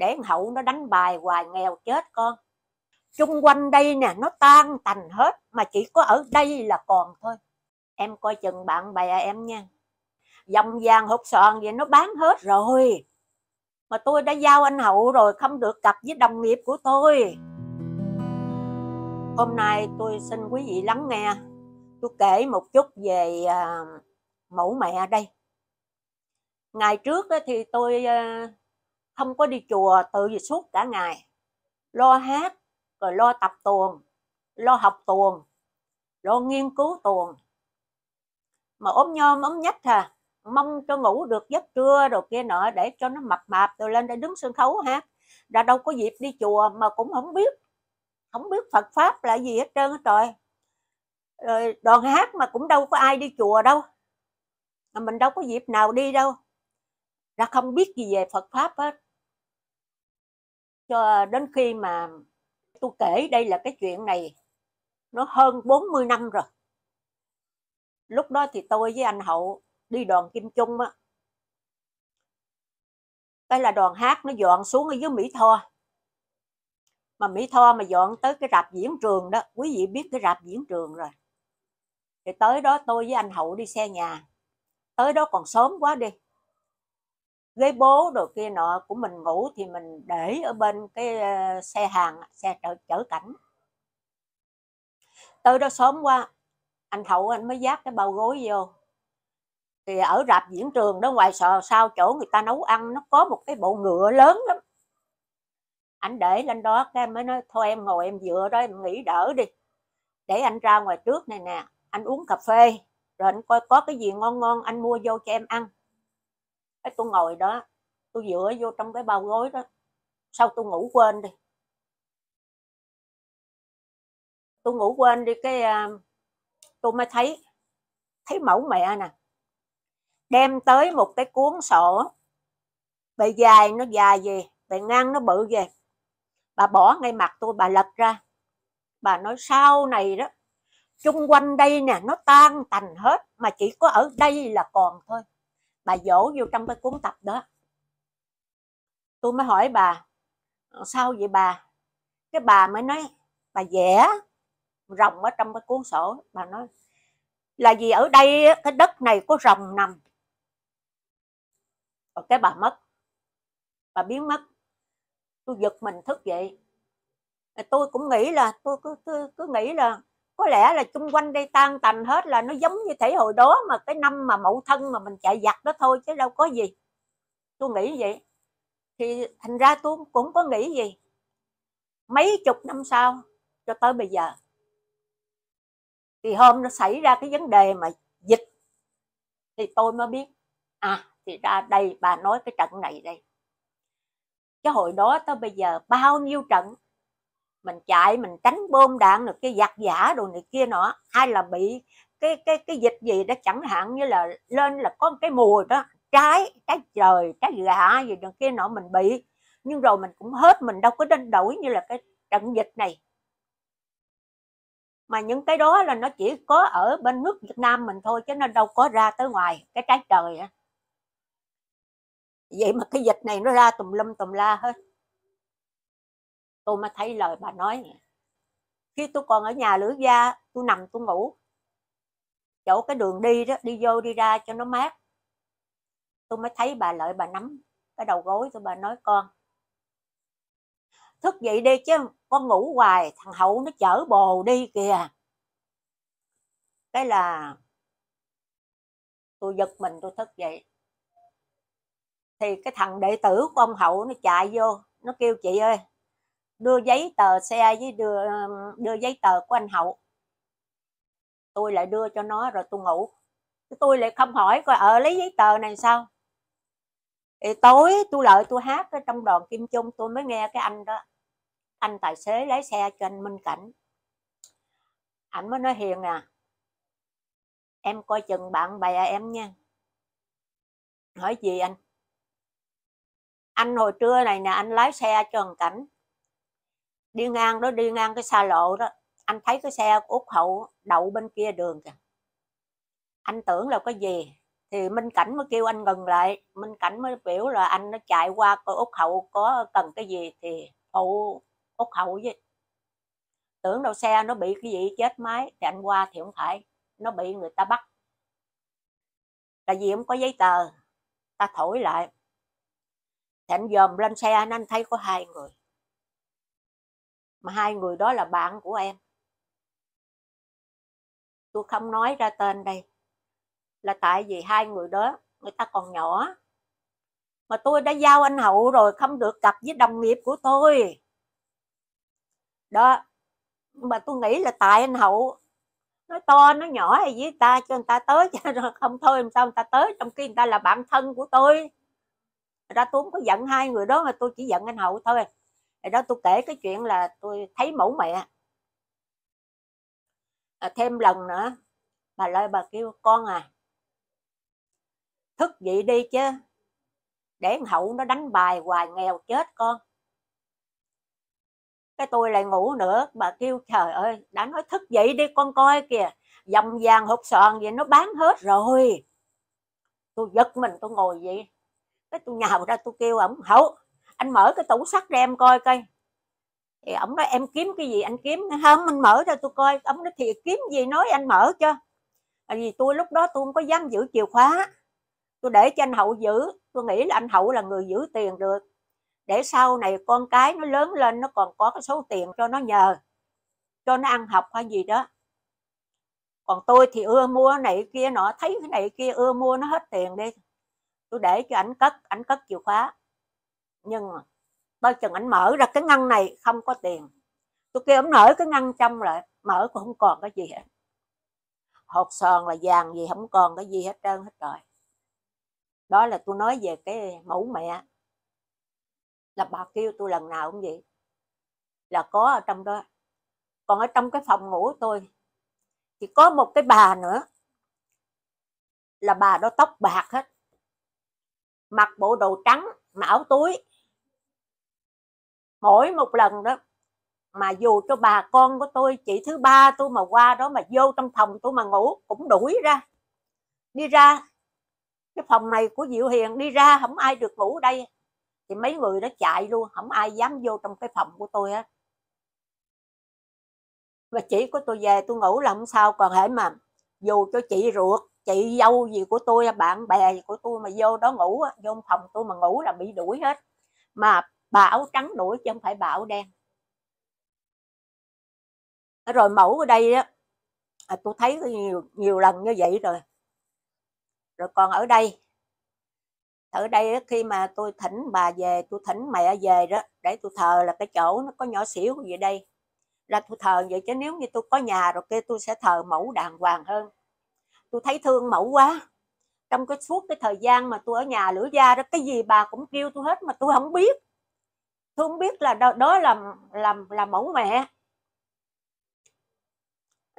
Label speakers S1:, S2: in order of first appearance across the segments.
S1: để hậu nó đánh bài hoài nghèo chết con chung quanh đây nè nó tan tành hết mà chỉ có ở đây là còn thôi em coi chừng bạn bè em nha dòng vàng hột sòn vậy nó bán hết rồi mà tôi đã giao anh hậu rồi không được cặp với đồng nghiệp của tôi hôm nay tôi xin quý vị lắng nghe tôi kể một chút về à, mẫu mẹ đây ngày trước thì tôi à, không có đi chùa tự gì suốt cả ngày lo hát rồi lo tập tuồng lo học tuồng lo nghiên cứu tuồng mà ốm nhom ốm nhách à mong cho ngủ được giấc trưa rồi kia nọ để cho nó mập mạp rồi lên để đứng sân khấu hát đã đâu có dịp đi chùa mà cũng không biết không biết Phật pháp là gì hết trơn hết trời rồi đoàn hát mà cũng đâu có ai đi chùa đâu mà mình đâu có dịp nào đi đâu ra không biết gì về Phật pháp hết cho đến khi mà tôi kể đây là cái chuyện này nó hơn 40 năm rồi lúc đó thì tôi với anh hậu đi đoàn kim trung á cái là đoàn hát nó dọn xuống ở dưới mỹ tho mà mỹ tho mà dọn tới cái rạp diễn trường đó quý vị biết cái rạp diễn trường rồi thì tới đó tôi với anh hậu đi xe nhà tới đó còn sớm quá đi ghế bố đồ kia nọ của mình ngủ thì mình để ở bên cái ờ, xe hàng xe chở, chở cảnh tới đó sớm quá anh thậu anh mới dắt cái bao gối vô thì ở rạp diễn trường đó ngoài sò sao chỗ người ta nấu ăn nó có một cái bộ ngựa lớn lắm anh để lên đó cái mới nói thôi em ngồi em dựa đó em nghỉ đỡ đi để anh ra ngoài trước này nè anh uống cà phê rồi anh coi có cái gì ngon ngon anh mua vô cho em ăn cái tôi ngồi đó tôi dựa vô trong cái bao gối đó sau tôi ngủ quên đi tôi ngủ quên đi cái à, tôi mới thấy thấy mẫu mẹ nè đem tới một cái cuốn sổ bề dài nó dài gì bề ngang nó bự về bà bỏ ngay mặt tôi bà lật ra bà nói sau này đó chung quanh đây nè nó tan tành hết mà chỉ có ở đây là còn thôi bà dỗ vô trong cái cuốn tập đó tôi mới hỏi bà ờ, sao vậy bà cái bà mới nói bà vẽ rồng ở trong cái cuốn sổ bà nói là vì ở đây cái đất này có rồng nằm rồi cái bà mất bà biến mất tôi giật mình thức dậy tôi cũng nghĩ là tôi cứ, cứ, cứ nghĩ là có lẽ là chung quanh đây tan tành hết là nó giống như thể hồi đó mà cái năm mà mậu thân mà mình chạy giặt đó thôi chứ đâu có gì tôi nghĩ vậy thì thành ra tôi cũng có nghĩ gì mấy chục năm sau cho tới bây giờ thì hôm nó xảy ra cái vấn đề mà dịch thì tôi mới biết à thì ra đây bà nói cái trận này đây cái hồi đó tới bây giờ bao nhiêu trận mình chạy mình tránh bom đạn được cái giặc giả đồ này kia nọ hay là bị cái cái cái dịch gì đó chẳng hạn như là lên là có cái mùi đó trái trái trời trái gà gì đằng kia nọ mình bị nhưng rồi mình cũng hết mình đâu có đánh đổi như là cái trận dịch này mà những cái đó là nó chỉ có ở bên nước Việt Nam mình thôi chứ nó đâu có ra tới ngoài cái trái trời vậy mà cái dịch này nó ra tùm lum tùm la hết tôi mới thấy lời bà nói khi tôi còn ở nhà lửa da tôi nằm tôi ngủ chỗ cái đường đi đó đi vô đi ra cho nó mát tôi mới thấy bà lợi bà nắm cái đầu gối tôi bà nói con thức dậy đi chứ con ngủ hoài thằng hậu nó chở bồ đi kìa cái là tôi giật mình tôi thức dậy thì cái thằng đệ tử của ông hậu nó chạy vô nó kêu chị ơi đưa giấy tờ xe với đưa đưa giấy tờ của anh hậu tôi lại đưa cho nó rồi tôi ngủ tôi lại không hỏi coi ở ờ, lấy giấy tờ này sao thì tối tôi lợi tôi hát ở trong đoàn kim chung tôi mới nghe cái anh đó anh tài xế lái xe cho anh minh cảnh ảnh mới nói hiền à em coi chừng bạn bè em nha hỏi gì anh anh hồi trưa này nè anh lái xe cho thằng cảnh đi ngang đó đi ngang cái xa lộ đó anh thấy cái xe út hậu đậu bên kia đường kìa anh tưởng là có gì thì minh cảnh mới kêu anh ngừng lại minh cảnh mới biểu là anh nó chạy qua coi út hậu có cần cái gì thì phụ út hậu với tưởng đâu xe nó bị cái gì chết máy thì anh qua thì không phải nó bị người ta bắt là vì không có giấy tờ ta thổi lại thì anh dòm lên xe anh thấy có hai người mà hai người đó là bạn của em tôi không nói ra tên đây là tại vì hai người đó người ta còn nhỏ mà tôi đã giao anh hậu rồi không được gặp với đồng nghiệp của tôi đó mà tôi nghĩ là tại anh hậu nó to nó nhỏ hay với ta cho người ta tới cho rồi không thôi làm sao người ta tới trong khi người ta là bạn thân của tôi ra tôi không có giận hai người đó mà tôi chỉ giận anh hậu thôi rồi đó tôi kể cái chuyện là tôi thấy mẫu mẹ à, thêm lần nữa bà lại bà kêu con à thức dậy đi chứ để hậu nó đánh bài hoài nghèo chết con cái tôi lại ngủ nữa bà kêu trời ơi đã nói thức dậy đi con coi kìa dòng vàng hộp sòn vậy nó bán hết rồi tôi giật mình tôi ngồi vậy cái tôi nhào ra tôi kêu ổng hậu anh mở cái tủ sắt ra em coi coi thì ổng nói em kiếm cái gì anh kiếm không anh mở ra tôi coi ổng nói thì kiếm gì nói anh mở cho tại vì tôi lúc đó tôi không có dám giữ chìa khóa tôi để cho anh hậu giữ tôi nghĩ là anh hậu là người giữ tiền được để sau này con cái nó lớn lên nó còn có cái số tiền cho nó nhờ cho nó ăn học hay gì đó còn tôi thì ưa mua này kia nọ thấy cái này kia ưa mua nó hết tiền đi tôi để cho ảnh cất ảnh cất chìa khóa nhưng tôi bao chừng anh mở ra cái ngăn này không có tiền tôi kêu ổng nở cái ngăn trong lại mở cũng không còn cái gì hết hột sòn là vàng gì không còn cái gì hết trơn hết rồi đó là tôi nói về cái mẫu mẹ là bà kêu tôi lần nào cũng vậy là có ở trong đó còn ở trong cái phòng ngủ tôi thì có một cái bà nữa là bà đó tóc bạc hết mặc bộ đồ trắng áo túi mỗi một lần đó mà dù cho bà con của tôi chị thứ ba tôi mà qua đó mà vô trong phòng tôi mà ngủ cũng đuổi ra đi ra cái phòng này của diệu hiền đi ra không ai được ngủ đây thì mấy người đó chạy luôn không ai dám vô trong cái phòng của tôi hết mà chỉ có tôi về tôi ngủ là không sao còn hễ mà dù cho chị ruột chị dâu gì của tôi bạn bè gì của tôi mà vô đó ngủ vô phòng tôi mà ngủ là bị đuổi hết mà bảo trắng đuổi chứ không phải bảo đen rồi mẫu ở đây á à, tôi thấy nhiều nhiều lần như vậy rồi rồi còn ở đây ở đây á, khi mà tôi thỉnh bà về tôi thỉnh mẹ về đó để tôi thờ là cái chỗ nó có nhỏ xíu vậy đây là tôi thờ vậy chứ nếu như tôi có nhà rồi kia tôi sẽ thờ mẫu đàng hoàng hơn tôi thấy thương mẫu quá trong cái suốt cái thời gian mà tôi ở nhà lửa da đó cái gì bà cũng kêu tôi hết mà tôi không biết không biết là đó, đó là làm là mẫu mẹ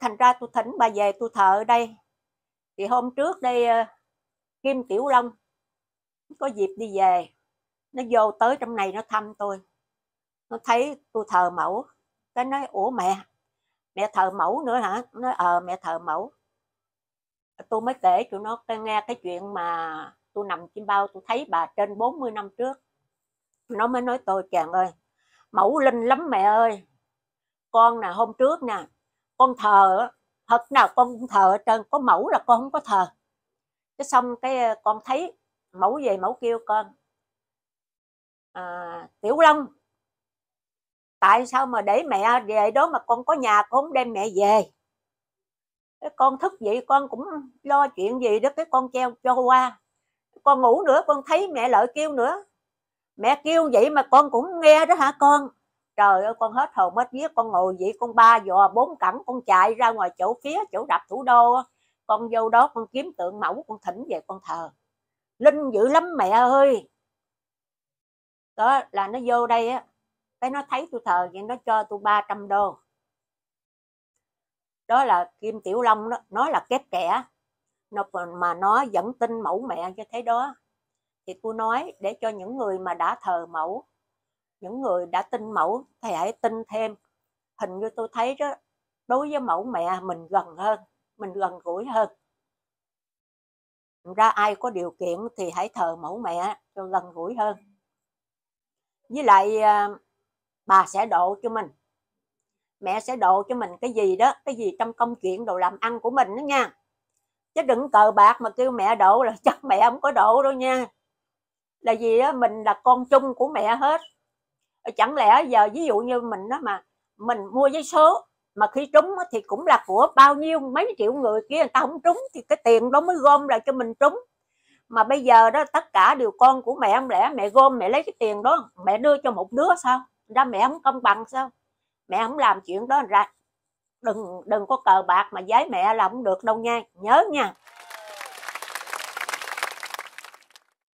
S1: thành ra tôi thỉnh bà về tôi thợ đây thì hôm trước đây ờ, kim tiểu long có dịp đi về nó vô tới trong này nó thăm tôi nó thấy tôi thờ mẫu cái nói ủa mẹ mẹ thờ mẫu nữa hả nó nói ờ mẹ thờ mẫu tôi mới kể cho nó nghe cái chuyện mà tôi nằm chim bao tôi thấy bà trên 40 năm trước nó mới nói tôi chàng ơi mẫu linh lắm mẹ ơi con nè hôm trước nè con thờ thật nào con thờ hết trơn có mẫu là con không có thờ cái xong cái ờ, con thấy mẫu về mẫu kêu con à, tiểu long tại sao mà để mẹ về đó mà con có nhà con không đem mẹ về cái con thức dậy con cũng lo chuyện gì đó cái con treo cho qua con ngủ nữa con thấy mẹ lợi kêu nữa mẹ kêu vậy mà con cũng nghe đó hả con trời ơi con hết hồn hết vía con ngồi vậy con ba dò bốn cẳng con chạy ra ngoài chỗ phía chỗ đập thủ đô con vô đó con kiếm tượng mẫu con thỉnh về con thờ linh dữ lắm mẹ ơi đó là nó vô đây á cái nó thấy tôi thờ vậy nó cho tôi 300 đô đó là kim tiểu long đó nó là kép kẻ nó mà nó vẫn tin mẫu mẹ như thế đó thì cô nói để cho những người mà đã thờ mẫu những người đã tin mẫu thì hãy tin thêm hình như tôi thấy đó đối với mẫu mẹ mình gần hơn mình gần gũi hơn ra ai có điều kiện thì hãy thờ mẫu mẹ cho gần gũi hơn với lại à, bà sẽ độ cho mình mẹ sẽ độ cho mình cái gì đó cái gì trong công chuyện đồ làm ăn của mình đó nha chứ đừng cờ bạc mà kêu mẹ độ là chắc mẹ không có độ đâu nha là vì mình là con chung của mẹ hết ờ, chẳng lẽ giờ ví dụ như mình đó mà mình mua giấy số mà khi trúng thì cũng là của bao nhiêu mấy triệu người kia người ta không trúng thì cái tiền đó mới gom lại cho mình trúng mà bây giờ đó tất cả đều con của mẹ không lẽ mẹ gom mẹ lấy cái tiền đó mẹ đưa cho một đứa sao ra mẹ không công bằng sao mẹ không làm chuyện đó ra đừng đừng có cờ bạc mà giấy mẹ là không được đâu nha nhớ nha